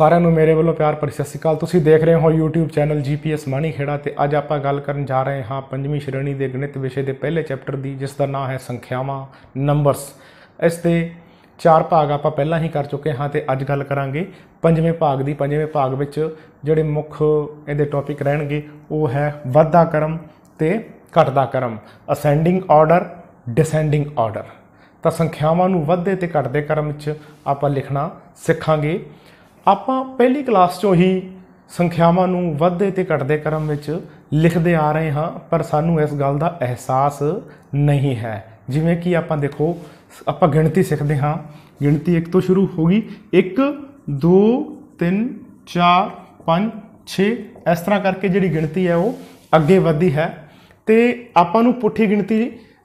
ਸਾਰਿਆਂ ਨੂੰ ਮੇਰੇ ਵੱਲੋਂ ਪਿਆਰ ਭਰੀ ਸਤਿ ਸ਼੍ਰੀ ਅਕਾਲ ਤੁਸੀਂ ਦੇਖ ਰਹੇ ਹੋ YouTube channel GPS Mani Khera ਤੇ ਅੱਜ ਆਪਾਂ ਗੱਲ ਕਰਨ ਜਾ ਰਹੇ ਹਾਂ ਪੰਜਵੀਂ ਸ਼੍ਰੇਣੀ ਦੇ ਗਣਿਤ ਵਿਸ਼ੇ ਦੇ ਪਹਿਲੇ ਚੈਪਟਰ ਦੀ ਜਿਸ ਦਾ ਨਾਮ ਹੈ ਸੰਖਿਆਵਾਂ ਨੰਬਰਸ ਇਸ ਦੇ ਚਾਰ ਭਾਗ ਆਪਾਂ ਪਹਿਲਾਂ ਹੀ ਕਰ ਚੁੱਕੇ ਹਾਂ ਤੇ ਅੱਜ ਗੱਲ ਕਰਾਂਗੇ ਪੰਜਵੇਂ ਭਾਗ ਦੀ ਪੰਜਵੇਂ ਭਾਗ ਵਿੱਚ ਜਿਹੜੇ ਮੁੱਖ ਇਹਦੇ ਟੌਪਿਕ ਰਹਿਣਗੇ ਉਹ ਹੈ ਵਾਧਾ ਕਰਮ ਤੇ ਘਟਦਾ ਕਰਮ ਅਸੈਂਡਿੰਗ ਆਰਡਰ ਡਿਸੈਂਡਿੰਗ ਆਰਡਰ ਤਾਂ ਸੰਖਿਆਵਾਂ ਨੂੰ ਵਧਦੇ ਤੇ ਘਟਦੇ ਕਰਮ ਵਿੱਚ ਆਪਾਂ ਲਿਖਣਾ ਸਿੱਖਾਂਗੇ ਆਪਾਂ ਪਹਿਲੀ ਕਲਾਸ ਚੋਂ ਹੀ ਸੰਖਿਆਵਾਂ ਨੂੰ ਵੱਧਦੇ ਤੇ ਘਟਦੇ ਕ੍ਰਮ ਵਿੱਚ ਲਿਖਦੇ ਆ ਰਹੇ ਹਾਂ ਪਰ ਸਾਨੂੰ ਇਸ ਗੱਲ ਦਾ ਅਹਿਸਾਸ ਨਹੀਂ ਹੈ ਜਿਵੇਂ ਕਿ ਆਪਾਂ ਦੇਖੋ ਆਪਾਂ ਗਿਣਤੀ ਸਿੱਖਦੇ ਹਾਂ ਗਿਣਤੀ 1 ਤੋਂ ਸ਼ੁਰੂ ਹੋਗੀ 1 2 3 4 5 6 ਇਸ ਤਰ੍ਹਾਂ ਕਰਕੇ ਜਿਹੜੀ ਗਿਣਤੀ ਹੈ ਉਹ ਅੱਗੇ ਵਧਦੀ ਹੈ ਤੇ ਆਪਾਂ ਨੂੰ ਪੁੱਠੀ ਗਿਣਤੀ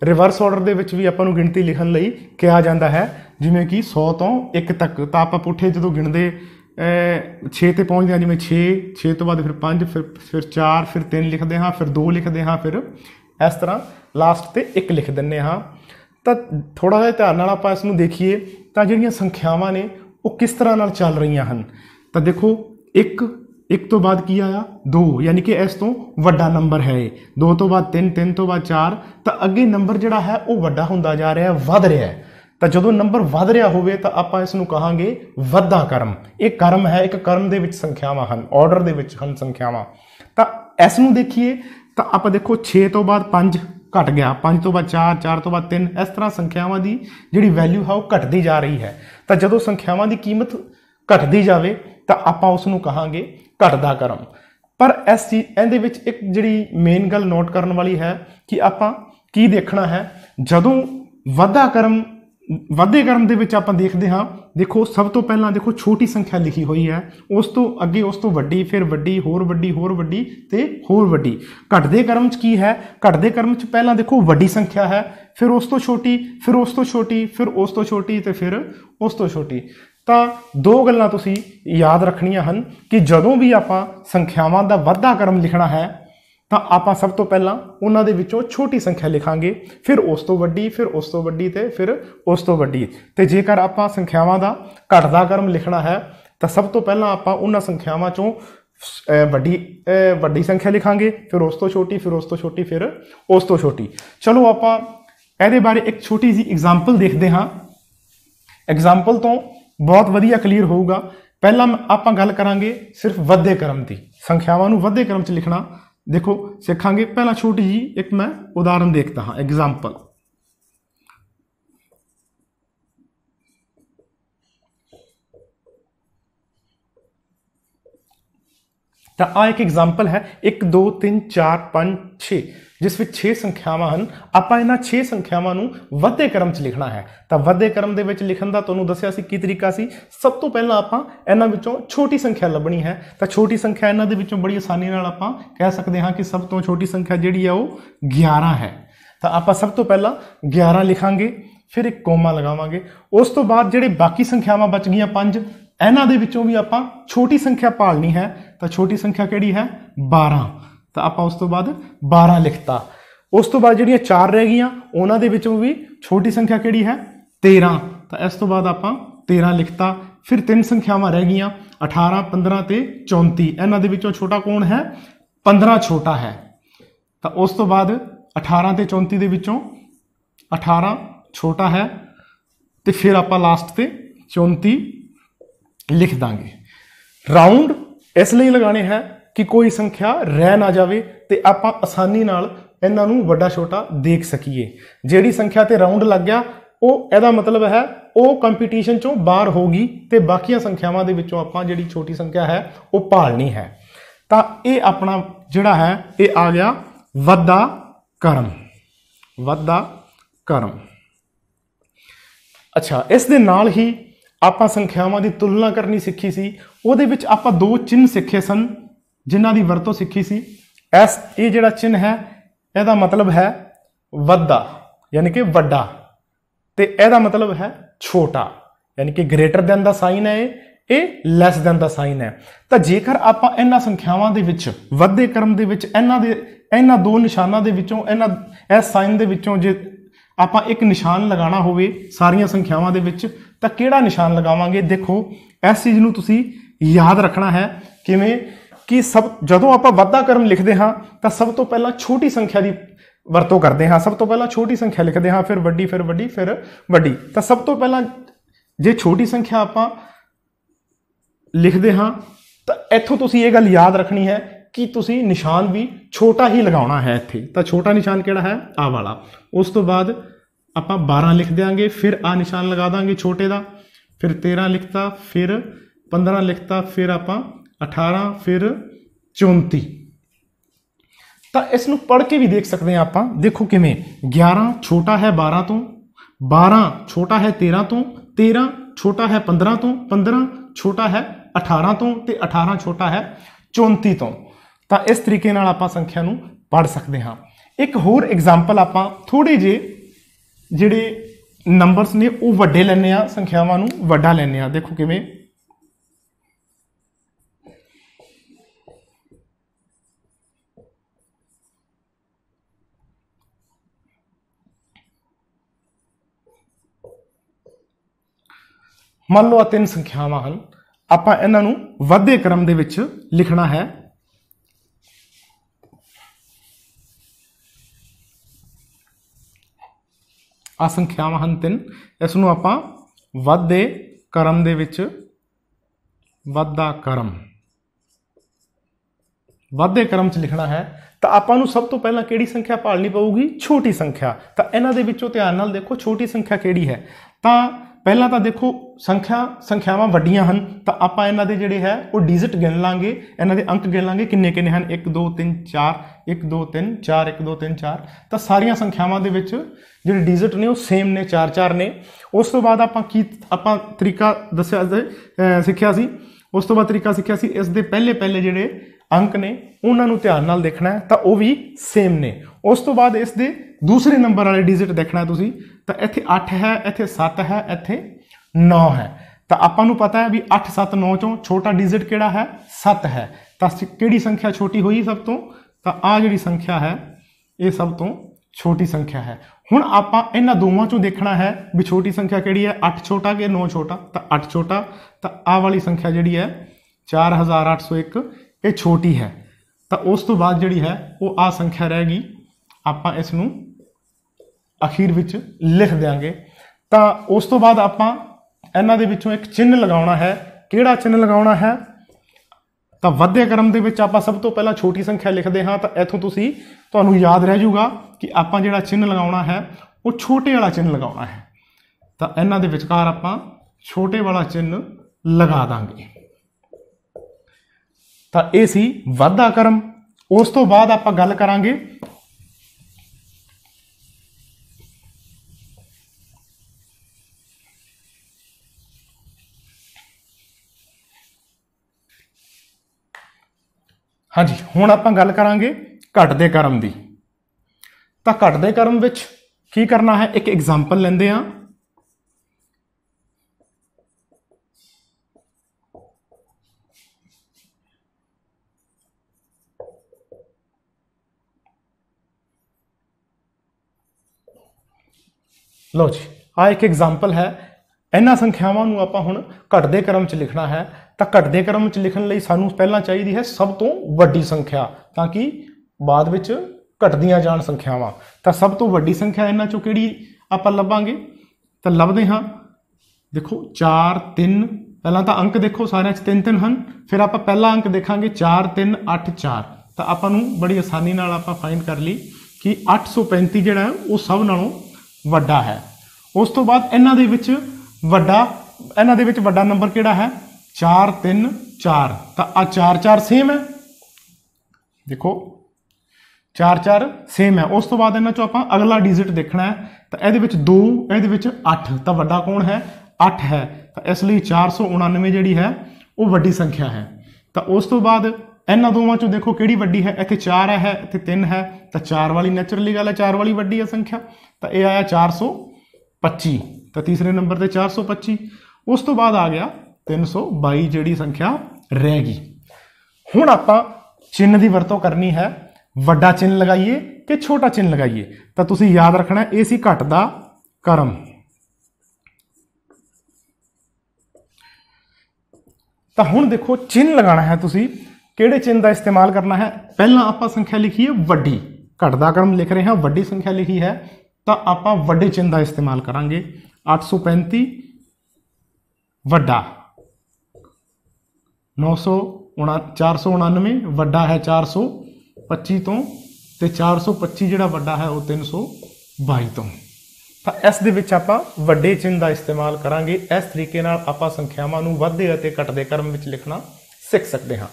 ਰਿਵਰਸ ਆਰਡਰ ਦੇ ਵਿੱਚ ਵੀ ਆਪਾਂ ਨੂੰ ਗਿਣਤੀ ਲਿਖਣ ਲਈ ਕਿਹਾ ਜਾਂਦਾ ਹੈ ਜਿਵੇਂ ਕਿ 100 ਤੋਂ 1 ਤੱਕ ਤਾਂ ਆਪਾਂ ਪੁੱਠੇ ਜਦੋਂ ਗਿਣਦੇ 6 ਤੇ ਪਹੁੰਚਦੇ ਹਾਂ ਜਿਵੇਂ 6 6 ਤੋਂ ਬਾਅਦ ਫਿਰ 5 ਫਿਰ ਫਿਰ 4 ਫਿਰ 3 ਲਿਖਦੇ ਹਾਂ ਫਿਰ 2 ਲਿਖਦੇ ਹਾਂ ਫਿਰ ਇਸ ਤਰ੍ਹਾਂ ਲਾਸਟ ਤੇ 1 ਲਿਖ ਦਿੰਨੇ ਹਾਂ ਤਾਂ ਥੋੜਾ ਜਿਹਾ ਧਿਆਨ ਨਾਲ ਆਪਾਂ ਇਸ ਨੂੰ ਦੇਖੀਏ ਤਾਂ ਜਿਹੜੀਆਂ ਸੰਖਿਆਵਾਂ ਨੇ ਉਹ ਕਿਸ ਤਰ੍ਹਾਂ ਨਾਲ ਚੱਲ ਰਹੀਆਂ ਹਨ ਤਾਂ ਦੇਖੋ 1 1 ਤੋਂ ਬਾਅਦ ਕੀ ਆਇਆ 2 ਯਾਨੀ ਕਿ ਇਸ ਤੋਂ ਵੱਡਾ ਨੰਬਰ ਹੈ ਇਹ 2 ਤੋਂ ਬਾਅਦ 3 3 ਤੋਂ ਬਾਅਦ 4 ਤਾਂ ਅੱਗੇ ਨੰਬਰ ਜਿਹੜਾ ਹੈ ਉਹ ਵੱਡਾ ਹੁੰਦਾ ਜਾ ਰਿਹਾ ਹੈ ਵੱਧ ਰਿਹਾ ਹੈ ਤਾਂ ਜਦੋਂ ਨੰਬਰ ਵਧ ਰਿਹਾ ਹੋਵੇ ਤਾਂ ਆਪਾਂ ਇਸ ਨੂੰ ਕਹਾਂਗੇ ਵਧਾ ਕਰਮ ਇਹ ਕਰਮ ਹੈ ਇੱਕ ਕਰਮ ਦੇ ਵਿੱਚ ਸੰਖਿਆਵਾਂ ਹਨ ਆਰਡਰ ਦੇ ਵਿੱਚ ਹਨ ਸੰਖਿਆਵਾਂ ਤਾਂ ਇਸ ਨੂੰ ਦੇਖੀਏ ਤਾਂ ਆਪਾਂ ਦੇਖੋ 6 ਤੋਂ ਬਾਅਦ 5 ਘਟ ਗਿਆ 5 ਤੋਂ ਬਾਅਦ 4 4 ਤੋਂ ਬਾਅਦ 3 ਇਸ ਤਰ੍ਹਾਂ ਸੰਖਿਆਵਾਂ ਦੀ ਜਿਹੜੀ ਵੈਲਿਊ ਹੈ ਉਹ ਘਟਦੀ ਜਾ ਰਹੀ ਹੈ ਤਾਂ ਜਦੋਂ ਸੰਖਿਆਵਾਂ ਦੀ ਕੀਮਤ ਘਟਦੀ ਜਾਵੇ ਤਾਂ ਆਪਾਂ ਉਸ ਨੂੰ ਕਹਾਂਗੇ ਘਟਦਾ ਕਰਮ ਪਰ ਇਸ ਚੀਜ਼ ਇਹਦੇ ਵਿੱਚ ਇੱਕ ਜਿਹੜੀ ਮੇਨ ਗੱਲ ਨੋਟ ਕਰਨ ਵਾਲੀ ਹੈ ਕਿ ਆਪਾਂ ਕੀ ਦੇਖਣਾ ਹੈ ਜਦੋਂ ਵਧਾ ਕਰਮ ਵਾਧੇ ਕਰਨ ਦੇ ਵਿੱਚ ਆਪਾਂ ਦੇਖਦੇ ਹਾਂ ਦੇਖੋ ਸਭ ਤੋਂ ਪਹਿਲਾਂ ਦੇਖੋ ਛੋਟੀ ਸੰਖਿਆ ਲਿਖੀ ਹੋਈ ਹੈ ਉਸ ਤੋਂ ਅੱਗੇ ਉਸ ਤੋਂ ਵੱਡੀ ਫਿਰ ਵੱਡੀ ਹੋਰ ਵੱਡੀ ਹੋਰ ਵੱਡੀ ਤੇ ਹੋਰ ਵੱਡੀ ਘਟਦੇ ਕਰਮ 'ਚ ਕੀ ਹੈ ਘਟਦੇ ਕਰਮ 'ਚ ਪਹਿਲਾਂ ਦੇਖੋ ਵੱਡੀ ਸੰਖਿਆ ਹੈ ਫਿਰ ਉਸ ਤੋਂ ਛੋਟੀ ਫਿਰ ਉਸ ਤੋਂ ਛੋਟੀ ਫਿਰ ਉਸ ਤੋਂ ਛੋਟੀ ਤੇ ਫਿਰ ਉਸ ਤੋਂ ਛੋਟੀ ਤਾਂ ਦੋ ਗੱਲਾਂ ਤੁਸੀਂ ਯਾਦ ਰੱਖਣੀਆਂ ਹਨ ਕਿ ਜਦੋਂ ਵੀ ਆਪਾਂ ਸੰਖਿਆਵਾਂ ਦਾ ਵਾਧਾ ਕਰਮ ਲਿਖਣਾ ਹੈ ਤਾਂ ਆਪਾਂ ਸਭ ਤੋਂ ਪਹਿਲਾਂ ਉਹਨਾਂ ਦੇ ਵਿੱਚੋਂ ਛੋਟੀ ਸੰਖਿਆ ਲਿਖਾਂਗੇ ਫਿਰ ਉਸ ਤੋਂ ਵੱਡੀ ਫਿਰ ਉਸ ਤੋਂ ਵੱਡੀ ਤੇ ਫਿਰ ਉਸ ਤੋਂ ਵੱਡੀ ਤੇ ਜੇਕਰ ਆਪਾਂ ਸੰਖਿਆਵਾਂ ਦਾ ਘਟਦਾ ਕ੍ਰਮ ਲਿਖਣਾ ਹੈ ਤਾਂ ਸਭ ਤੋਂ ਪਹਿਲਾਂ ਆਪਾਂ ਉਹਨਾਂ ਸੰਖਿਆਵਾਂ ਚੋਂ ਵੱਡੀ ਵੱਡੀ ਸੰਖਿਆ ਲਿਖਾਂਗੇ ਫਿਰ ਉਸ ਤੋਂ ਛੋਟੀ ਫਿਰ ਉਸ ਤੋਂ ਛੋਟੀ ਫਿਰ ਉਸ ਤੋਂ ਛੋਟੀ ਚਲੋ ਆਪਾਂ ਇਹਦੇ ਬਾਰੇ ਇੱਕ ਛੋਟੀ ਜੀ ਐਗਜ਼ਾਮਪਲ ਦੇਖਦੇ ਹਾਂ ਐਗਜ਼ਾਮਪਲ ਤੋਂ ਬਹੁਤ ਵਧੀਆ ਕਲੀਅਰ ਹੋਊਗਾ ਪਹਿਲਾਂ ਆਪਾਂ ਗੱਲ ਕਰਾਂਗੇ ਸਿਰਫ ਵਧੇ ਕ੍ਰਮ ਦੀ ਸੰਖਿਆਵਾਂ ਨੂੰ ਵਧੇ ਕ੍ਰਮ 'ਚ ਲਿਖਣਾ देखो सीखा पहला छोटी जी एक मैं उदाहरण देखता हाँ एग्जाम्पल तो आ एक एग्जाम्पल है एक दो तीन चार पांच छः ਜਿਸ ਵਿੱਚ 6 ਸੰਖਿਆਵਾਂ ਹਨ ਆਪਾਂ ਇਹਨਾਂ 6 ਸੰਖਿਆਵਾਂ ਨੂੰ ਵਧੇ ਕ੍ਰਮ 'ਚ ਲਿਖਣਾ ਹੈ ਤਾਂ ਵਧੇ ਕ੍ਰਮ ਦੇ ਵਿੱਚ ਲਿਖਣ ਦਾ ਤੁਹਾਨੂੰ ਦੱਸਿਆ ਸੀ ਕੀ ਤਰੀਕਾ ਸੀ ਸਭ ਤੋਂ ਪਹਿਲਾਂ ਆਪਾਂ ਇਹਨਾਂ ਵਿੱਚੋਂ ਛੋਟੀ ਸੰਖਿਆ ਲੱਭਣੀ ਹੈ ਤਾਂ ਛੋਟੀ ਸੰਖਿਆ ਇਹਨਾਂ ਦੇ ਵਿੱਚੋਂ ਬੜੀ ਆਸਾਨੀ ਨਾਲ ਆਪਾਂ ਕਹਿ ਸਕਦੇ ਹਾਂ ਕਿ ਸਭ ਤੋਂ ਛੋਟੀ ਸੰਖਿਆ ਜਿਹੜੀ ਆ ਉਹ 11 ਹੈ ਤਾਂ ਆਪਾਂ ਸਭ ਤੋਂ ਪਹਿਲਾਂ 11 ਲਿਖਾਂਗੇ ਫਿਰ ਇੱਕ ਕੋਮਾ ਲਗਾਵਾਂਗੇ ਉਸ ਤੋਂ ਬਾਅਦ ਜਿਹੜੇ ਬਾਕੀ ਸੰਖਿਆਵਾਂ ਬਚ ਗਈਆਂ 5 ਇਹਨਾਂ ਦੇ ਵਿੱਚੋਂ ਵੀ ਆਪਾਂ ਛੋਟੀ ਸੰਖਿਆ ਪਾਲਣੀ ਹੈ ਤਾਂ ਛੋਟੀ ਸੰਖਿਆ ਕਿਹੜੀ ਹੈ 12 ਤਾਂ ਆਪਾਂ ਉਸ ਤੋਂ ਬਾਅਦ 12 ਲਿਖਤਾ ਉਸ ਤੋਂ ਬਾਅਦ ਜਿਹੜੀਆਂ ਚਾਰ ਰਹਿ ਗਈਆਂ ਉਹਨਾਂ ਦੇ ਵਿੱਚੋਂ ਵੀ ਛੋਟੀ ਸੰਖਿਆ ਕਿਹੜੀ ਹੈ 13 ਤਾਂ ਇਸ ਤੋਂ ਬਾਅਦ ਆਪਾਂ 13 ਲਿਖਤਾ ਫਿਰ ਤਿੰਨ ਸੰਖਿਆਵਾਂ ਰਹਿ ਗਈਆਂ 18 15 ਤੇ 34 ਇਹਨਾਂ ਦੇ ਵਿੱਚੋਂ ਛੋਟਾ ਕੌਣ ਹੈ 15 ਛੋਟਾ ਹੈ ਤਾਂ ਉਸ ਤੋਂ ਬਾਅਦ 18 ਤੇ 34 ਦੇ ਵਿੱਚੋਂ 18 ਛੋਟਾ ਹੈ ਤੇ ਫਿਰ ਆਪਾਂ ਲਾਸਟ ਤੇ 34 ਲਿਖ ਦਾਂਗੇ ਰਾਉਂਡ ਇਸ ਲਈ ਲਗਾਣੇ ਹੈ ਕਿ ਕੋਈ ਸੰਖਿਆ ਰਹਿ ਨਾ ਜਾਵੇ ਤੇ ਆਪਾਂ ਆਸਾਨੀ ਨਾਲ ਇਹਨਾਂ ਨੂੰ ਵੱਡਾ ਛੋਟਾ ਦੇਖ ਸਕੀਏ ਜਿਹੜੀ ਸੰਖਿਆ ਤੇ ਰਾਉਂਡ ਲੱਗ ਗਿਆ ਉਹ ਇਹਦਾ ਮਤਲਬ ਹੈ ਉਹ ਕੰਪੀਟੀਸ਼ਨ ਚੋਂ ਬਾਹਰ ਹੋਗੀ ਤੇ ਬਾਕੀਆਂ ਸੰਖਿਆਵਾਂ ਦੇ ਵਿੱਚੋਂ ਆਪਾਂ ਜਿਹੜੀ ਛੋਟੀ ਸੰਖਿਆ ਹੈ ਉਹ ਭਾਲਣੀ ਹੈ ਤਾਂ ਇਹ ਆਪਣਾ ਜਿਹੜਾ ਹੈ ਇਹ ਆ ਗਿਆ ਵੱਧਾ ਕਰਮ ਵੱਧਾ ਕਰਮ ਅੱਛਾ ਇਸ ਦੇ ਨਾਲ ਹੀ ਆਪਾਂ ਸੰਖਿਆਵਾਂ ਦੀ ਤੁਲਨਾ ਕਰਨੀ ਸਿੱਖੀ ਸੀ ਉਹਦੇ ਵਿੱਚ ਆਪਾਂ ਦੋ ਚਿੰਨ ਸਿੱਖੇ ਸਨ ਜਿਨ੍ਹਾਂ ਦੀ ਵਰਤੋਂ ਸਿੱਖੀ ਸੀ ਐਸ ਇਹ ਜਿਹੜਾ ਚਿੰਨ ਹੈ ਇਹਦਾ ਮਤਲਬ ਹੈ ਵੱਡਾ ਯਾਨੀ ਕਿ ਵੱਡਾ ਤੇ ਇਹਦਾ ਮਤਲਬ ਹੈ ਛੋਟਾ ਯਾਨੀ ਕਿ ਗ੍ਰੇਟਰ ਦੈਨ ਦਾ ਸਾਈਨ ਹੈ ਇਹ ਲੈਸ ਦੈਨ ਦਾ ਸਾਈਨ ਹੈ ਤਾਂ ਜੇਕਰ ਆਪਾਂ ਇਹਨਾਂ ਸੰਖਿਆਵਾਂ ਦੇ ਵਿੱਚ ਵੱਧੇ ਕਰਮ ਦੇ ਵਿੱਚ ਇਹਨਾਂ ਦੇ ਇਹਨਾਂ ਦੋ ਨਿਸ਼ਾਨਾਂ ਦੇ ਵਿੱਚੋਂ ਇਹਨਾਂ ਇਸ ਸਾਈਨ ਦੇ ਵਿੱਚੋਂ ਜੇ ਆਪਾਂ ਇੱਕ ਨਿਸ਼ਾਨ ਲਗਾਉਣਾ ਹੋਵੇ ਸਾਰੀਆਂ ਸੰਖਿਆਵਾਂ ਦੇ ਵਿੱਚ ਤਾਂ ਕਿਹੜਾ ਨਿਸ਼ਾਨ ਲਗਾਵਾਂਗੇ ਦੇਖੋ ਇਸ ਚੀਜ਼ ਨੂੰ ਤੁਸੀਂ ਯਾਦ ਰੱਖਣਾ ਹੈ ਕਿਵੇਂ ਕਿ ਸਭ ਜਦੋਂ ਆਪਾਂ ਵਾਧਾ ਕਰਨ ਲਿਖਦੇ ਹਾਂ ਤਾਂ ਸਭ ਤੋਂ ਪਹਿਲਾਂ ਛੋਟੀ ਸੰਖਿਆ ਦੀ ਵਰਤੋਂ ਕਰਦੇ ਹਾਂ ਸਭ ਤੋਂ ਪਹਿਲਾਂ ਛੋਟੀ ਸੰਖਿਆ ਲਿਖਦੇ ਹਾਂ ਫਿਰ ਵੱਡੀ ਫਿਰ ਵੱਡੀ ਫਿਰ ਵੱਡੀ ਤਾਂ ਸਭ ਤੋਂ ਪਹਿਲਾਂ ਜੇ ਛੋਟੀ ਸੰਖਿਆ ਆਪਾਂ ਲਿਖਦੇ ਹਾਂ ਤਾਂ ਇੱਥੋਂ ਤੁਸੀਂ ਇਹ ਗੱਲ ਯਾਦ ਰੱਖਣੀ ਹੈ ਕਿ ਤੁਸੀਂ ਨਿਸ਼ਾਨ ਵੀ ਛੋਟਾ ਹੀ ਲਗਾਉਣਾ ਹੈ ਇੱਥੇ ਤਾਂ ਛੋਟਾ ਨਿਸ਼ਾਨ ਕਿਹੜਾ ਹੈ ਆ ਵਾਲਾ ਉਸ ਤੋਂ ਬਾਅਦ ਆਪਾਂ 12 ਲਿਖ ਦਿਆਂਗੇ ਫਿਰ ਆ ਨਿਸ਼ਾਨ ਲਗਾ ਦਾਂਗੇ ਛੋਟੇ ਦਾ ਫਿਰ 13 ਲਿਖਤਾ ਫਿਰ 15 ਲਿਖਤਾ ਫਿਰ ਆਪਾਂ 18 ਫਿਰ 34 ਤਾਂ ਇਸ ਨੂੰ ਪੜ੍ਹ ਕੇ ਵੀ ਦੇਖ ਸਕਦੇ ਆ ਆਪਾਂ ਦੇਖੋ ਕਿਵੇਂ 11 ਛੋਟਾ ਹੈ 12 ਤੋਂ 12 ਛੋਟਾ ਹੈ 13 ਤੋਂ 13 ਛੋਟਾ ਹੈ 15 ਤੋਂ 15 ਛੋਟਾ ਹੈ 18 ਤੋਂ ਤੇ 18 ਛੋਟਾ ਹੈ 34 ਤੋਂ ਤਾਂ ਇਸ ਤਰੀਕੇ ਨਾਲ ਆਪਾਂ ਸੰਖਿਆ ਨੂੰ ਪੜ ਸਕਦੇ ਹਾਂ ਇੱਕ ਹੋਰ ਐਗਜ਼ਾਮਪਲ ਆਪਾਂ ਥੋੜੇ ਜੇ ਜਿਹੜੇ ਨੰਬਰਸ ਨੇ ਉਹ ਵੱਡੇ ਲੈਣੇ ਆ ਸੰਖਿਆਵਾਂ ਨੂੰ ਵੱਡਾ ਲੈਣੇ ਆ ਦੇਖੋ ਕਿਵੇਂ ਮੰਨ ਲਓ ਆ ਤਿੰਨ ਸੰਖਿਆਵਾਂ ਹਨ ਆਪਾਂ ਇਹਨਾਂ ਨੂੰ ਵਧੇ ਕ੍ਰਮ ਦੇ ਵਿੱਚ ਲਿਖਣਾ ਹੈ ਆ ਸੰਖਿਆਵਾਂ ਹਨ ਤਿੰਨ ਇਸ ਨੂੰ ਆਪਾਂ ਵਧੇ ਕ੍ਰਮ ਦੇ ਵਿੱਚ ਵਧਾ ਕ੍ਰਮ ਵਾਧੇ ਕ੍ਰਮ ਚ ਲਿਖਣਾ ਹੈ ਤਾਂ ਆਪਾਂ ਨੂੰ ਸਭ ਤੋਂ ਪਹਿਲਾਂ ਕਿਹੜੀ ਸੰਖਿਆ ਪਾਲਣੀ ਪਊਗੀ ਛੋਟੀ ਸੰਖਿਆ ਤਾਂ ਇਹਨਾਂ ਦੇ ਵਿੱਚੋਂ ਧਿਆਨ ਨਾਲ ਦੇਖੋ ਛੋਟੀ ਸੰਖਿਆ ਕਿਹੜੀ ਹੈ ਤਾਂ ਪਹਿਲਾਂ ਤਾਂ ਦੇਖੋ ਸੰਖਿਆ ਸੰਖਿਆਵਾਂ ਵੱਡੀਆਂ ਹਨ ਤਾਂ ਆਪਾਂ ਇਹਨਾਂ ਦੇ ਜਿਹੜੇ ਹੈ ਉਹ ਡਿਜਿਟ ਗਿਣ ਲਾਂਗੇ ਇਹਨਾਂ ਦੇ ਅੰਕ ਗਿਣ ਲਾਂਗੇ ਕਿੰਨੇ ਕਿੰਨੇ ਹਨ 1 2 3 4 1 2 3 4 1 2 3 4 ਤਾਂ ਸਾਰੀਆਂ ਸੰਖਿਆਵਾਂ ਦੇ ਵਿੱਚ ਜਿਹੜੇ ਡਿਜਿਟ ਨੇ ਉਹ ਸੇਮ ਨੇ 4 4 ਨੇ ਉਸ ਤੋਂ ਬਾਅਦ ਆਪਾਂ ਕੀ ਆਪਾਂ ਤਰੀਕਾ ਦੱਸਿਆ ਸਿੱਖਿਆ ਸੀ ਉਸ ਤੋਂ ਬਾਅਦ ਤਰੀਕਾ ਸਿੱਖਿਆ ਸੀ ਇਸ ਦੇ ਪਹਿਲੇ ਪਹਿਲੇ ਜਿਹੜੇ ਅੰਕ ਨੇ ਉਹਨਾਂ ਨੂੰ ਧਿਆਨ ਨਾਲ ਦੇਖਣਾ ਹੈ ਤਾਂ ਉਹ ਵੀ ਸੇਮ ਨੇ ਉਸ ਤੋਂ ਬਾਅਦ ਇਸ ਦੇ ਦੂਸਰੇ ਨੰਬਰ ਵਾਲੇ ਡਿਜਿਟ ਦੇਖਣਾ ਤੁਸੀਂ ਤਾਂ ਇੱਥੇ 8 ਹੈ ਇੱਥੇ 7 ਹੈ ਇੱਥੇ 9 ਹੈ ਤਾਂ ਆਪਾਂ ਨੂੰ ਪਤਾ ਹੈ ਵੀ 8 7 9 ਚੋਂ ਛੋਟਾ ਡਿਜਿਟ ਕਿਹੜਾ ਹੈ 7 ਹੈ ਤਾਂ ਕਿਹੜੀ ਸੰਖਿਆ ਛੋਟੀ ਹੋਈ ਸਭ ਤੋਂ ਤਾਂ ਆ ਜਿਹੜੀ ਸੰਖਿਆ ਹੈ ਇਹ ਸਭ ਤੋਂ ਛੋਟੀ ਸੰਖਿਆ ਹੈ ਹੁਣ ਆਪਾਂ ਇਹਨਾਂ ਦੋਵਾਂ ਚੋਂ ਦੇਖਣਾ ਹੈ ਵੀ ਛੋਟੀ ਸੰਖਿਆ ਕਿਹੜੀ ਹੈ 8 ਛੋਟਾ ਕਿ 9 ਛੋਟਾ ਤਾਂ 8 ਛੋਟਾ ਤਾਂ ਆ ਵਾਲੀ ਸੰਖਿਆ ਜਿਹੜੀ ਹੈ 4801 ਇਹ ਛੋਟੀ ਹੈ ਤਾਂ ਉਸ ਤੋਂ ਬਾਅਦ ਜਿਹੜੀ ਹੈ ਉਹ ਆ ਸੰਖਿਆ ਰਹੇਗੀ ਆਪਾਂ ਇਸ ਨੂੰ ਅਖੀਰ ਵਿੱਚ ਲਿਖ ਦਿਆਂਗੇ ਤਾਂ ਉਸ ਤੋਂ ਬਾਅਦ ਆਪਾਂ ਇਹਨਾਂ ਦੇ ਵਿੱਚੋਂ ਇੱਕ ਚਿੰਨ ਲਗਾਉਣਾ ਹੈ ਕਿਹੜਾ ਚਿੰਨ ਲਗਾਉਣਾ ਹੈ ਤਾਂ ਵਧੇ ਕਰਮ ਦੇ ਵਿੱਚ ਆਪਾਂ ਸਭ ਤੋਂ ਪਹਿਲਾਂ ਛੋਟੀ ਸੰਖਿਆ ਲਿਖਦੇ ਹਾਂ ਤਾਂ ਇਥੋਂ ਤੁਸੀਂ ਤੁਹਾਨੂੰ ਯਾਦ ਰਹਿ ਜਾਊਗਾ ਕਿ ਆਪਾਂ ਜਿਹੜਾ ਚਿੰਨ ਲਗਾਉਣਾ ਹੈ ਉਹ ਛੋਟੇ ਵਾਲਾ ਚਿੰਨ ਲਗਾਉਣਾ ਹੈ ਤਾਂ ਇਹਨਾਂ ਦੇ ਵਿਚਕਾਰ ਆਪਾਂ ਛੋਟੇ ਵਾਲਾ ਚਿੰਨ ਲਗਾ ਦਾਂਗੇ ਤਾਂ ਇਹ ਸੀ ਵਾਧਾ ਕਰਮ ਉਸ ਤੋਂ ਬਾਅਦ ਆਪਾਂ ਗੱਲ ਕਰਾਂਗੇ ਹਾਂਜੀ ਹੁਣ ਆਪਾਂ ਗੱਲ ਕਰਾਂਗੇ ਘਟਦੇ ਕਰਮ ਦੀ ਤਾਂ ਘਟਦੇ ਕਰਮ ਵਿੱਚ ਕੀ ਕਰਨਾ ਹੈ ਇੱਕ ਐਗਜ਼ਾਮਪਲ ਲੈਂਦੇ ਆਂ ਲਓ ਜੀ ਆ ਇੱਕ ਐਗਜ਼ਾਮਪਲ ਹੈ ਇਹਨਾਂ ਸੰਖਿਆਵਾਂ ਨੂੰ ਆਪਾਂ ਹੁਣ ਘਟਦੇ ਕ੍ਰਮ 'ਚ ਲਿਖਣਾ ਹੈ ਤਾਂ ਘਟਦੇ ਕ੍ਰਮ 'ਚ ਲਿਖਣ ਲਈ ਸਾਨੂੰ ਪਹਿਲਾਂ ਚਾਹੀਦੀ ਹੈ ਸਭ ਤੋਂ ਵੱਡੀ ਸੰਖਿਆ ਤਾਂ ਕਿ ਬਾਅਦ ਵਿੱਚ ਘਟਦੀਆਂ ਜਾਣ ਸੰਖਿਆਵਾਂ ਤਾਂ ਸਭ ਤੋਂ ਵੱਡੀ ਸੰਖਿਆ ਇਹਨਾਂ 'ਚੋਂ ਕਿਹੜੀ ਆਪਾਂ ਲੱਭਾਂਗੇ ਤਾਂ ਲੱਭਦੇ ਹਾਂ ਦੇਖੋ 4 3 ਪਹਿਲਾਂ ਤਾਂ ਅੰਕ ਦੇਖੋ ਸਾਰਿਆਂ 'ਚ 3 3 ਹਨ ਫਿਰ ਆਪਾਂ ਪਹਿਲਾ ਅੰਕ ਦੇਖਾਂਗੇ 4 3 8 4 ਤਾਂ ਆਪਾਂ ਨੂੰ ਬੜੀ ਆਸਾਨੀ ਨਾਲ ਆਪਾਂ ਫਾਈਂਡ ਕਰ ਲਈ ਕਿ 835 ਜਿਹੜਾ ਉਹ ਸਭ ਨਾਲੋਂ ਵੱਡਾ ਹੈ ਉਸ ਤੋਂ ਬਾਅਦ ਇਹਨਾਂ ਦੇ ਵਿੱਚ ਵੱਡਾ ਇਹਨਾਂ ਦੇ ਵਿੱਚ ਵੱਡਾ ਨੰਬਰ ਕਿਹੜਾ ਹੈ 4 3 4 ਤਾਂ ਆ 4 4 ਸੇਮ ਹੈ ਦੇਖੋ 4 4 ਸੇਮ ਹੈ ਉਸ ਤੋਂ ਬਾਅਦ ਇਹਨਾਂ ਚੋਂ ਆਪਾਂ ਅਗਲਾ ਡਿਜਿਟ ਦੇਖਣਾ ਹੈ ਤਾਂ ਇਹਦੇ ਵਿੱਚ 2 ਇਹਦੇ ਵਿੱਚ 8 ਤਾਂ ਵੱਡਾ ਕੌਣ ਹੈ 8 ਹੈ ਤਾਂ ਇਸ ਲਈ 499 ਜਿਹੜੀ ਹੈ ਉਹ ਵੱਡੀ ਸੰਖਿਆ ਹੈ ਤਾਂ ਉਸ ਤੋਂ ਬਾਅਦ ਇਹਨਾਂ ਦੋਵਾਂ ਚੋਂ ਦੇਖੋ ਕਿਹੜੀ ਵੱਡੀ ਹੈ ਇੱਥੇ 4 ਹੈ ਇੱਥੇ 3 ਹੈ ਤਾਂ 4 ਵਾਲੀ ਨੇਚਰਲੀ ਗੱਲ ਹੈ 4 ਵਾਲੀ ਵੱਡੀ ਹੈ ਸੰਖਿਆ ਤਾਂ ਇਹ ਆਇਆ 425 ਤਾਂ ਤੀਸਰੇ ਨੰਬਰ ਤੇ 425 ਉਸ ਤੋਂ ਬਾਅਦ ਆ ਗਿਆ 322 ਜਿਹੜੀ ਸੰਖਿਆ ਰਹਿ ਗਈ ਹੁਣ ਆਪਾਂ ਚਿੰਨ ਦੀ ਵਰਤੋਂ ਕਰਨੀ ਹੈ ਵੱਡਾ ਚਿੰਨ ਲਗਾਈਏ ਕਿ ਛੋਟਾ ਚਿੰਨ ਲਗਾਈਏ ਤਾਂ ਤੁਸੀਂ ਯਾਦ ਰੱਖਣਾ ਇਹ ਸੀ ਘਟ ਦਾ ਕਰਮ ਤਾਂ ਹੁਣ ਦੇਖੋ ਚਿੰਨ ਲਗਾਣਾ ਹੈ ਤੁਸੀਂ ਕਿਹੜੇ ਚਿੰਨ੍ਹ ਦਾ ਇਸਤੇਮਾਲ ਕਰਨਾ ਹੈ ਪਹਿਲਾਂ ਆਪਾਂ ਸੰਖਿਆ ਲਿਖੀ ਹੈ ਵੱਡੀ ਘਟਦਾ ਕਰਮ ਲਿਖ ਰਹੇ ਹਾਂ ਵੱਡੀ ਸੰਖਿਆ ਲਿਖੀ ਹੈ ਤਾਂ ਆਪਾਂ ਵੱਡੇ ਚਿੰਨ੍ਹ ਦਾ ਇਸਤੇਮਾਲ ਕਰਾਂਗੇ 835 ਵੱਡਾ 499 ਵੱਡਾ ਹੈ 425 ਤੋਂ ਤੇ 425 ਜਿਹੜਾ ਵੱਡਾ ਹੈ ਉਹ 322 ਤੋਂ ਤਾਂ ਇਸ ਦੇ ਵਿੱਚ ਆਪਾਂ ਵੱਡੇ ਚਿੰਨ੍ਹ ਦਾ ਇਸਤੇਮਾਲ ਕਰਾਂਗੇ ਇਸ ਤਰੀਕੇ ਨਾਲ ਆਪਾਂ ਸੰਖਿਆਵਾਂ ਨੂੰ ਵਧਦੇ ਅਤੇ ਘਟਦੇ ਕ੍ਰਮ ਵਿੱਚ ਲਿਖਣਾ ਸਿੱਖ ਸਕਦੇ ਹਾਂ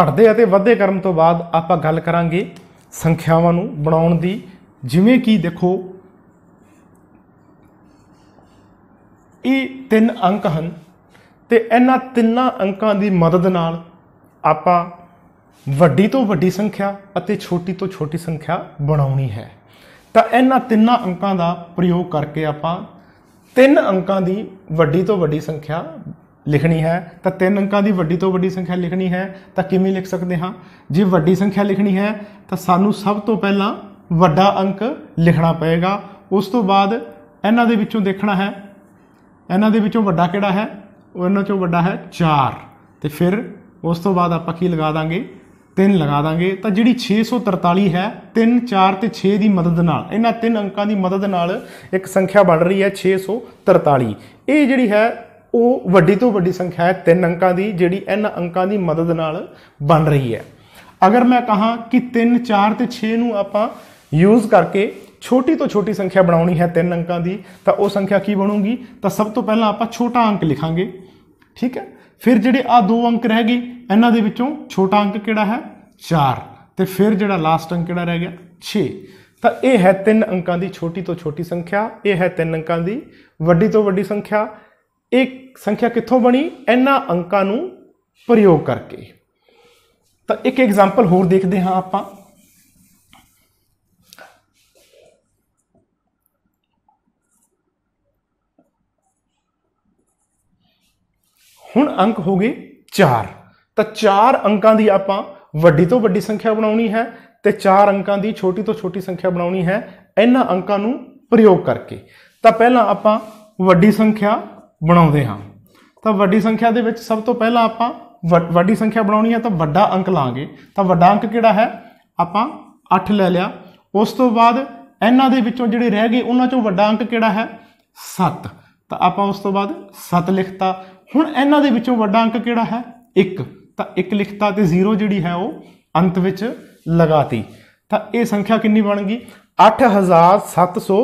ਘਟਦੇ ਅਤੇ ਵਧਦੇ ਕਰਨ ਤੋਂ ਬਾਅਦ ਆਪਾਂ ਗੱਲ ਕਰਾਂਗੇ ਸੰਖਿਆਵਾਂ ਨੂੰ ਬਣਾਉਣ ਦੀ ਜਿਵੇਂ ਕਿ ਦੇਖੋ ਇਹ ਤਿੰਨ ਅੰਕ ਹਨ ਤੇ ਇਹਨਾਂ ਤਿੰਨਾਂ ਅੰਕਾਂ ਦੀ ਮਦਦ ਨਾਲ ਆਪਾਂ ਵੱਡੀ ਤੋਂ ਵੱਡੀ ਸੰਖਿਆ ਅਤੇ ਛੋਟੀ ਤੋਂ ਛੋਟੀ ਸੰਖਿਆ ਬਣਾਉਣੀ ਹੈ ਤਾਂ ਇਹਨਾਂ ਤਿੰਨਾਂ ਅੰਕਾਂ ਦਾ ਪ੍ਰਯੋਗ ਕਰਕੇ ਆਪਾਂ ਤਿੰਨ ਅੰਕਾਂ ਦੀ ਵੱਡੀ ਤੋਂ ਵੱਡੀ ਸੰਖਿਆ ਲਿਖਣੀ ਹੈ ਤਾਂ ਤਿੰਨ ਅੰਕਾਂ ਦੀ ਵੱਡੀ ਤੋਂ ਵੱਡੀ ਸੰਖਿਆ ਲਿਖਣੀ ਹੈ ਤਾਂ ਕਿਵੇਂ ਲਿਖ ਸਕਦੇ ਹਾਂ ਜੇ ਵੱਡੀ ਸੰਖਿਆ ਲਿਖਣੀ ਹੈ ਤਾਂ ਸਾਨੂੰ ਸਭ ਤੋਂ ਪਹਿਲਾਂ ਵੱਡਾ ਅੰਕ ਲਿਖਣਾ ਪਏਗਾ ਉਸ ਤੋਂ ਬਾਅਦ ਇਹਨਾਂ ਦੇ ਵਿੱਚੋਂ ਦੇਖਣਾ ਹੈ ਇਹਨਾਂ ਦੇ ਵਿੱਚੋਂ ਵੱਡਾ ਕਿਹੜਾ ਹੈ ਉਹ ਇਹਨਾਂ ਚੋਂ ਵੱਡਾ ਹੈ 4 ਤੇ ਫਿਰ ਉਸ ਤੋਂ ਬਾਅਦ ਆਪਾਂ ਕੀ ਲਗਾ ਦਾਂਗੇ 3 ਲਗਾ ਦਾਂਗੇ ਤਾਂ ਜਿਹੜੀ 643 ਹੈ 3 4 ਤੇ 6 ਦੀ ਮਦਦ ਨਾਲ ਇਹਨਾਂ ਤਿੰਨ ਅੰਕਾਂ ਦੀ ਮਦਦ ਨਾਲ ਇੱਕ ਸੰਖਿਆ ਬਣ ਰਹੀ ਹੈ 643 ਇਹ ਜਿਹੜੀ ਹੈ ਉਹ ਵੱਡੀ ਤੋਂ ਵੱਡੀ ਸੰਖਿਆ ਹੈ ਤਿੰਨ ਅੰਕਾਂ ਦੀ ਜਿਹੜੀ ਇਹਨਾਂ ਅੰਕਾਂ ਦੀ ਮਦਦ ਨਾਲ ਬਣ ਰਹੀ ਹੈ ਅਗਰ ਮੈਂ ਕਹਾਂ ਕਿ 3 4 ਤੇ 6 ਨੂੰ ਆਪਾਂ ਯੂਜ਼ ਕਰਕੇ ਛੋਟੀ ਤੋਂ ਛੋਟੀ ਸੰਖਿਆ ਬਣਾਉਣੀ ਹੈ ਤਿੰਨ ਅੰਕਾਂ ਦੀ ਤਾਂ ਉਹ ਸੰਖਿਆ ਕੀ ਬਣੂਗੀ ਤਾਂ ਸਭ ਤੋਂ ਪਹਿਲਾਂ ਆਪਾਂ ਛੋਟਾ ਅੰਕ ਲਿਖਾਂਗੇ ਠੀਕ ਹੈ ਫਿਰ ਜਿਹੜੇ ਆ ਦੋ ਅੰਕ ਰਹਿ ਗਏ ਇਹਨਾਂ ਦੇ ਵਿੱਚੋਂ ਛੋਟਾ ਅੰਕ ਕਿਹੜਾ ਹੈ 4 ਤੇ ਫਿਰ ਜਿਹੜਾ ਲਾਸਟ ਅੰਕ ਕਿਹੜਾ ਰਹਿ ਗਿਆ 6 ਤਾਂ ਇਹ ਹੈ ਤਿੰਨ ਅੰਕਾਂ ਦੀ ਛੋਟੀ ਤੋਂ ਛੋਟੀ ਸੰਖਿਆ ਇਹ ਹੈ ਤਿੰਨ ਅੰਕਾਂ ਦੀ ਵੱਡੀ ਤੋਂ ਵੱਡੀ ਸੰਖਿਆ ਇਹ ਸੰਖਿਆ ਕਿੱਥੋਂ ਬਣੀ ਇਹਨਾਂ ਅੰਕਾਂ ਨੂੰ ਪ੍ਰਯੋਗ ਕਰਕੇ ਤਾਂ ਇੱਕ ਐਗਜ਼ਾਮਪਲ ਹੋਰ ਦੇਖਦੇ ਹਾਂ ਆਪਾਂ ਹੁਣ ਅੰਕ ਹੋ ਗਏ 4 ਤਾਂ 4 ਅੰਕਾਂ ਦੀ ਆਪਾਂ ਵੱਡੀ ਤੋਂ ਵੱਡੀ ਸੰਖਿਆ ਬਣਾਉਣੀ ਹੈ ਤੇ 4 ਅੰਕਾਂ ਦੀ ਛੋਟੀ ਤੋਂ ਛੋਟੀ ਸੰਖਿਆ ਬਣਾਉਣੀ ਹੈ ਇਹਨਾਂ ਅੰਕਾਂ ਨੂੰ ਪ੍ਰਯੋਗ ਕਰਕੇ ਤਾਂ ਪਹਿਲਾਂ ਆਪਾਂ ਵੱਡੀ ਸੰਖਿਆ ਬਣਾਉਂਦੇ ਹਾਂ ਤਾਂ ਵੱਡੀ ਸੰਖਿਆ ਦੇ ਵਿੱਚ ਸਭ ਤੋਂ ਪਹਿਲਾਂ ਆਪਾਂ ਵੱਡੀ ਸੰਖਿਆ ਬਣਾਉਣੀ ਹੈ ਤਾਂ ਵੱਡਾ ਅੰਕ ਲਾਂਗੇ ਤਾਂ ਵੱਡਾ ਅੰਕ ਕਿਹੜਾ ਹੈ ਆਪਾਂ 8 ਲੈ ਲਿਆ ਉਸ ਤੋਂ ਬਾਅਦ ਇਹਨਾਂ ਦੇ ਵਿੱਚੋਂ ਜਿਹੜੇ ਰਹਿ ਗਏ ਉਹਨਾਂ ਚੋਂ ਵੱਡਾ ਅੰਕ ਕਿਹੜਾ ਹੈ 7 ਤਾਂ ਆਪਾਂ ਉਸ ਤੋਂ ਬਾਅਦ 7 ਲਿਖਤਾ ਹੁਣ ਇਹਨਾਂ ਦੇ ਵਿੱਚੋਂ ਵੱਡਾ ਅੰਕ ਕਿਹੜਾ ਹੈ 1 ਤਾਂ 1 ਲਿਖਤਾ ਤੇ 0 ਜਿਹੜੀ ਹੈ ਉਹ ਅੰਤ ਵਿੱਚ ਲਗਾਤੀ ਤਾਂ ਇਹ ਸੰਖਿਆ ਕਿੰਨੀ ਬਣ ਗਈ 8710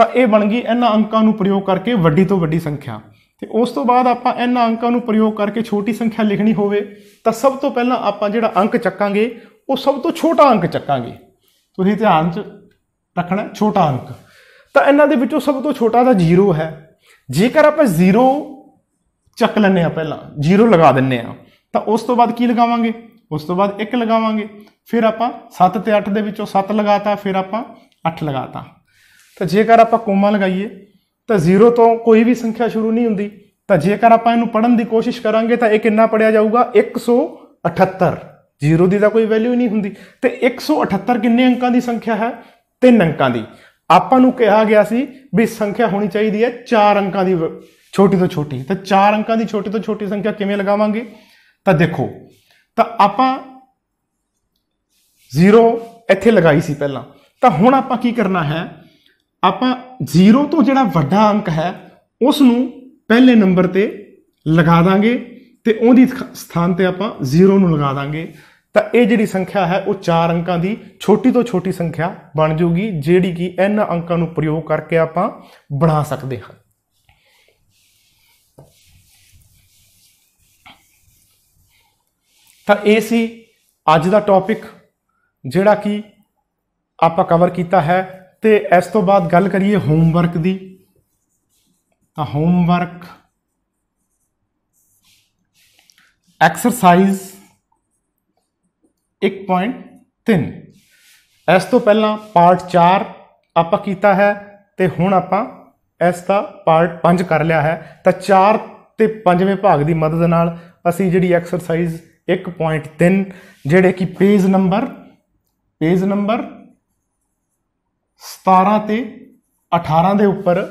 ਤਾਂ ਇਹ ਬਣ ਗਈ ਇਹਨਾਂ ਅੰਕਾਂ ਨੂੰ ਪ੍ਰਯੋਗ ਕਰਕੇ ਵੱਡੀ ਤੋਂ ਵੱਡੀ ਸੰਖਿਆ ਤੇ ਉਸ ਤੋਂ ਬਾਅਦ ਆਪਾਂ ਇਹਨਾਂ ਅੰਕਾਂ ਨੂੰ ਪ੍ਰਯੋਗ ਕਰਕੇ ਛੋਟੀ ਸੰਖਿਆ ਲਿਖਣੀ ਹੋਵੇ ਤਾਂ ਸਭ ਤੋਂ ਪਹਿਲਾਂ ਆਪਾਂ ਜਿਹੜਾ ਅੰਕ ਚੱਕਾਂਗੇ ਉਹ ਸਭ ਤੋਂ ਛੋਟਾ ਅੰਕ ਚੱਕਾਂਗੇ ਤੁਸੀਂ ਧਿਆਨ 'ਚ ਰੱਖਣਾ ਛੋਟਾ ਅੰਕ ਤਾਂ ਇਹਨਾਂ ਦੇ ਵਿੱਚੋਂ ਸਭ ਤੋਂ ਛੋਟਾ ਤਾਂ 0 ਹੈ ਜੇਕਰ ਆਪਾਂ 0 ਚੱਕ ਲੈਨੇ ਆ ਪਹਿਲਾਂ 0 ਲਗਾ ਦਿੰਨੇ ਆ ਤਾਂ ਉਸ ਤੋਂ ਬਾਅਦ ਕੀ ਲਗਾਵਾਂਗੇ ਉਸ ਤੋਂ ਬਾਅਦ 1 ਲਗਾਵਾਂਗੇ ਫਿਰ ਆਪਾਂ 7 ਤੇ 8 ਦੇ ਵਿੱਚੋਂ 7 ਲਗਾਤਾ ਫਿਰ ਆਪਾਂ 8 ਲਗਾਤਾ ਤਾਂ ਜੇਕਰ ਆਪਾਂ ਕੋਮਾ ਲਗਾਈਏ ਤਾਂ 0 ਤੋਂ ਕੋਈ ਵੀ ਸੰਖਿਆ ਸ਼ੁਰੂ ਨਹੀਂ ਹੁੰਦੀ ਤਾਂ ਜੇਕਰ ਆਪਾਂ ਇਹਨੂੰ ਪੜਨ ਦੀ ਕੋਸ਼ਿਸ਼ ਕਰਾਂਗੇ ਤਾਂ ਇਹ ਕਿੰਨਾ ਪੜਿਆ ਜਾਊਗਾ 178 0 ਦੀ ਤਾਂ ਕੋਈ ਵੈਲਿਊ ਨਹੀਂ ਹੁੰਦੀ ਤੇ 178 ਕਿੰਨੇ ਅੰਕਾਂ ਦੀ ਸੰਖਿਆ ਹੈ ਤਿੰਨ ਅੰਕਾਂ ਦੀ ਆਪਾਂ ਨੂੰ ਕਿਹਾ ਗਿਆ ਸੀ ਵੀ ਸੰਖਿਆ ਹੋਣੀ ਚਾਹੀਦੀ ਹੈ 4 ਅੰਕਾਂ ਦੀ ਛੋਟੀ ਤੋਂ ਛੋਟੀ ਤਾਂ 4 ਅੰਕਾਂ ਦੀ ਛੋਟੀ ਤੋਂ ਛੋਟੀ ਸੰਖਿਆ ਕਿਵੇਂ ਲਗਾਵਾਂਗੇ ਤਾਂ ਦੇਖੋ ਤਾਂ ਆਪਾਂ 0 ਇੱਥੇ ਲਗਾਈ ਸੀ ਪਹਿਲਾਂ ਤਾਂ ਹੁਣ ਆਪਾਂ ਕੀ ਕਰਨਾ ਹੈ ਆਪਾਂ 0 ਤੋਂ ਜਿਹੜਾ ਵੱਡਾ ਅੰਕ ਹੈ ਉਸ ਨੂੰ ਪਹਿਲੇ ਨੰਬਰ ਤੇ ਲਗਾ ਦਾਂਗੇ ਤੇ ਉਹਦੀ ਸਥਾਨ ਤੇ ਆਪਾਂ 0 ਨੂੰ ਲਗਾ ਦਾਂਗੇ ਤਾਂ ਇਹ ਜਿਹੜੀ ਸੰਖਿਆ ਹੈ ਉਹ ਚਾਰ ਅੰਕਾਂ ਦੀ ਛੋਟੀ ਤੋਂ ਛੋਟੀ ਸੰਖਿਆ ਬਣ ਜਾਊਗੀ ਜਿਹੜੀ ਕਿ ਇਹਨਾਂ ਅੰਕਾਂ ਨੂੰ ਪ੍ਰਯੋਗ ਕਰਕੇ ਆਪਾਂ ਬਣਾ ਸਕਦੇ ਹਾਂ ਤਾਂ ਇਹ ਸੀ ਅੱਜ ਦਾ ਟੌਪਿਕ ਜਿਹੜਾ ਕਿ ਆਪਾਂ ਕਵਰ ਕੀਤਾ ਹੈ ਤੇ ਇਸ ਤੋਂ ਬਾਅਦ ਗੱਲ ਕਰੀਏ ਹੋਮਵਰਕ ਦੀ ਤਾਂ ਹੋਮਵਰਕ ਐਕਸਰਸਾਈਜ਼ 1.3 ਇਸ ਤੋਂ ਪਹਿਲਾਂ ਪਾਰਟ 4 ਆਪਾਂ ਕੀਤਾ ਹੈ ਤੇ ਹੁਣ ਆਪਾਂ ਇਸ ਦਾ ਪਾਰਟ 5 ਕਰ ਲਿਆ ਹੈ ਤਾਂ 4 ਤੇ 5ਵੇਂ ਭਾਗ ਦੀ ਮਦਦ ਨਾਲ ਅਸੀਂ ਜਿਹੜੀ ਐਕਸਰਸਾਈਜ਼ 1.3 ਜਿਹੜੇ ਕਿ ਪੇਜ ਨੰਬਰ ਪੇਜ ਨੰਬਰ 17 ਤੇ 18 ਦੇ ਉੱਪਰ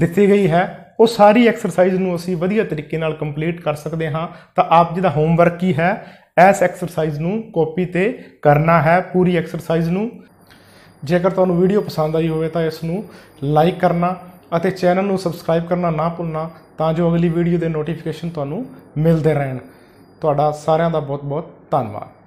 ਦਿੱਤੀ ਗਈ ਹੈ ਉਹ ਸਾਰੀ ਐਕਸਰਸਾਈਜ਼ ਨੂੰ ਅਸੀਂ ਵਧੀਆ ਤਰੀਕੇ ਨਾਲ ਕੰਪਲੀਟ ਕਰ ਸਕਦੇ ਹਾਂ ਤਾਂ ਆਪ ਜੀ ਦਾ ਹੋਮਵਰਕ ਕੀ ਹੈ ਇਸ ਐਕਸਰਸਾਈਜ਼ ਨੂੰ ਕਾਪੀ ਤੇ ਕਰਨਾ ਹੈ ਪੂਰੀ ਐਕਸਰਸਾਈਜ਼ ਨੂੰ ਜੇਕਰ ਤੁਹਾਨੂੰ ਵੀਡੀਓ ਪਸੰਦ ਆਈ ਹੋਵੇ ਤਾਂ ਇਸ ਨੂੰ ਲਾਈਕ ਕਰਨਾ ਅਤੇ ਚੈਨਲ ਨੂੰ ਸਬਸਕ੍ਰਾਈਬ ਕਰਨਾ ਨਾ ਭੁੱਲਣਾ ਤਾਂ ਜੋ ਅਗਲੀ ਵੀਡੀਓ ਦੇ ਨੋਟੀਫਿਕੇਸ਼ਨ ਤੁਹਾਨੂੰ ਮਿਲਦੇ ਰਹਿਣ ਤੁਹਾਡਾ ਸਾਰਿਆਂ ਦਾ ਬਹੁਤ-ਬਹੁਤ ਧੰਨਵਾਦ